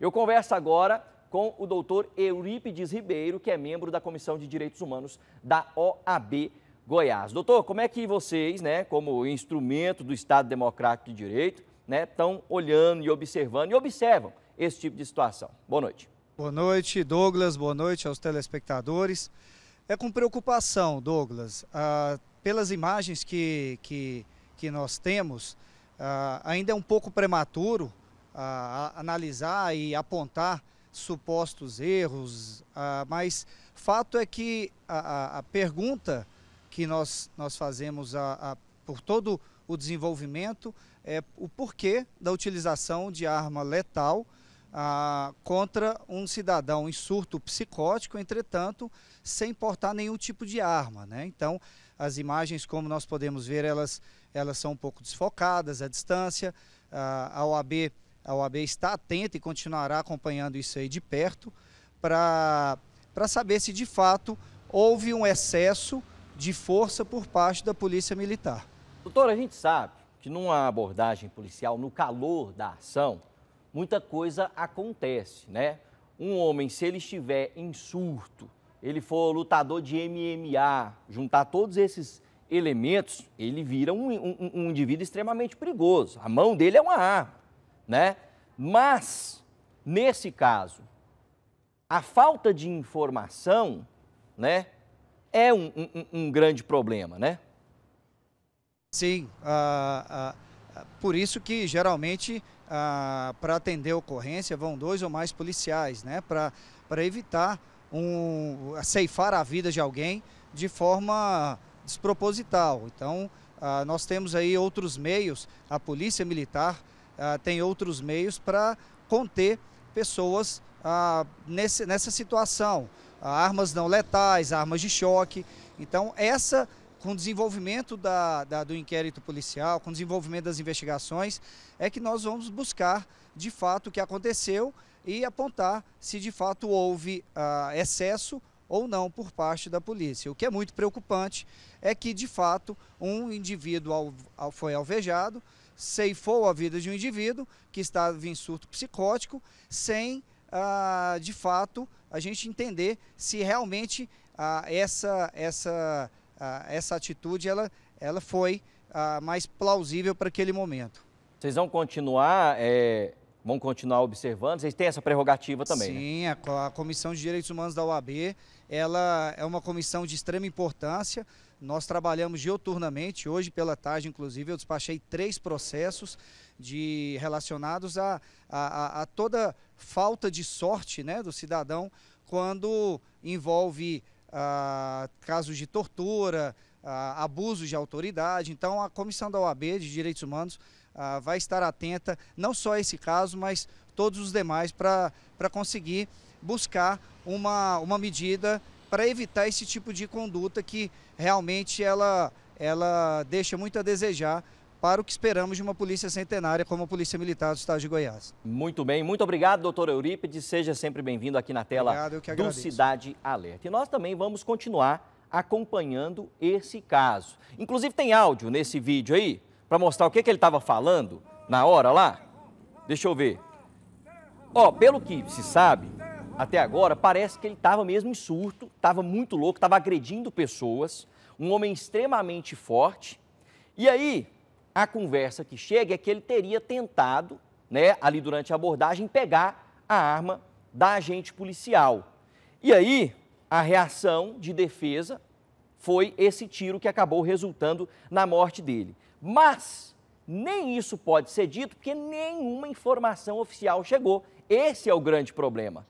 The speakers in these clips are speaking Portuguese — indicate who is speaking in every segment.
Speaker 1: Eu converso agora com o doutor Eurípides Ribeiro, que é membro da Comissão de Direitos Humanos da OAB Goiás. Doutor, como é que vocês, né, como instrumento do Estado Democrático de Direito, né, estão olhando e observando e observam esse tipo de situação? Boa noite.
Speaker 2: Boa noite, Douglas. Boa noite aos telespectadores. É com preocupação, Douglas. Ah, pelas imagens que, que, que nós temos, ah, ainda é um pouco prematuro a, a analisar e apontar supostos erros, a, ah, mas fato é que a, pergunta que nós, nós fazemos por todo o desenvolvimento é o porquê da utilização de arma letal ah, contra um cidadão em surto psicótico, entretanto, sem portar nenhum tipo de arma. Né? Então, as imagens, como nós podemos ver, elas, elas são um pouco desfocadas, à distância, ah, a OAB a OAB está atenta e continuará acompanhando isso aí de perto para saber se de fato houve um excesso de força por parte da Polícia Militar.
Speaker 1: Doutor, a gente sabe que numa abordagem policial, no calor da ação, muita coisa acontece, né? Um homem, se ele estiver em surto, ele for lutador de MMA, juntar todos esses elementos, ele vira um, um, um indivíduo extremamente perigoso. A mão dele é uma arma né? Mas, nesse caso, a falta de informação, né? É um, um, um grande problema, né?
Speaker 2: Sim, por isso que geralmente para atender a ocorrência vão dois ou mais policiais, né? Para evitar um, ceifar a vida de alguém de forma desproposital. Então, nós temos aí outros meios, a polícia militar ah, tem outros meios para conter pessoas ah, nesse, nessa situação. Ah, armas não letais, armas de choque. Então, essa, com o desenvolvimento da, da, do inquérito policial, com o desenvolvimento das investigações, é que nós vamos buscar de fato o que aconteceu e apontar se de fato houve ah, excesso ou não por parte da polícia. O que é muito preocupante é que, de fato, um indivíduo foi alvejado, ceifou a vida de um indivíduo que estava em surto psicótico, sem, ah, de fato, a gente entender se realmente ah, essa, essa, ah, essa atitude ela, ela foi ah, mais plausível para aquele momento.
Speaker 1: Vocês vão continuar, é, vão continuar observando? Vocês têm essa prerrogativa também? Né?
Speaker 2: Sim, né? a, a Comissão de Direitos Humanos da OAB ela é uma comissão de extrema importância nós trabalhamos dioturnamente, hoje pela tarde, inclusive, eu despachei três processos de relacionados a, a, a toda falta de sorte né, do cidadão quando envolve ah, casos de tortura, ah, abuso de autoridade. Então, a Comissão da OAB de Direitos Humanos ah, vai estar atenta, não só a esse caso, mas todos os demais, para conseguir buscar uma, uma medida para evitar esse tipo de conduta que realmente ela, ela deixa muito a desejar para o que esperamos de uma polícia centenária como a Polícia Militar do Estado de Goiás.
Speaker 1: Muito bem, muito obrigado, doutor Eurípides. Seja sempre bem-vindo aqui na tela obrigado, do Cidade Alerta. E nós também vamos continuar acompanhando esse caso. Inclusive tem áudio nesse vídeo aí, para mostrar o que, que ele estava falando na hora lá. Deixa eu ver. Ó, pelo que se sabe, até agora, parece que ele estava mesmo em surto, estava muito louco, estava agredindo pessoas, um homem extremamente forte. E aí, a conversa que chega é que ele teria tentado, né, ali durante a abordagem, pegar a arma da agente policial. E aí, a reação de defesa foi esse tiro que acabou resultando na morte dele. Mas nem isso pode ser dito porque nenhuma informação oficial chegou. Esse é o grande problema.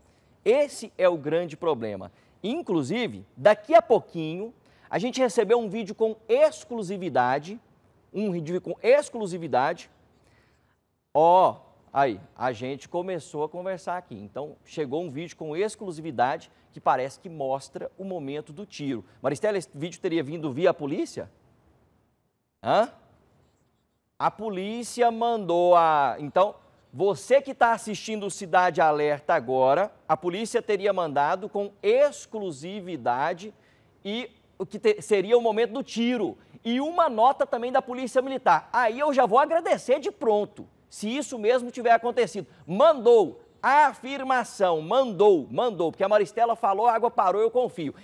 Speaker 1: Esse é o grande problema. Inclusive, daqui a pouquinho, a gente recebeu um vídeo com exclusividade, um vídeo com exclusividade. Ó, oh, aí, a gente começou a conversar aqui. Então, chegou um vídeo com exclusividade que parece que mostra o momento do tiro. Maristela, esse vídeo teria vindo via a polícia? Hã? A polícia mandou a. Então, você que está assistindo Cidade Alerta agora, a polícia teria mandado com exclusividade e o que te, seria o momento do tiro. E uma nota também da Polícia Militar. Aí eu já vou agradecer de pronto, se isso mesmo tiver acontecido. Mandou, afirmação, mandou, mandou, porque a Maristela falou, a água parou, eu confio.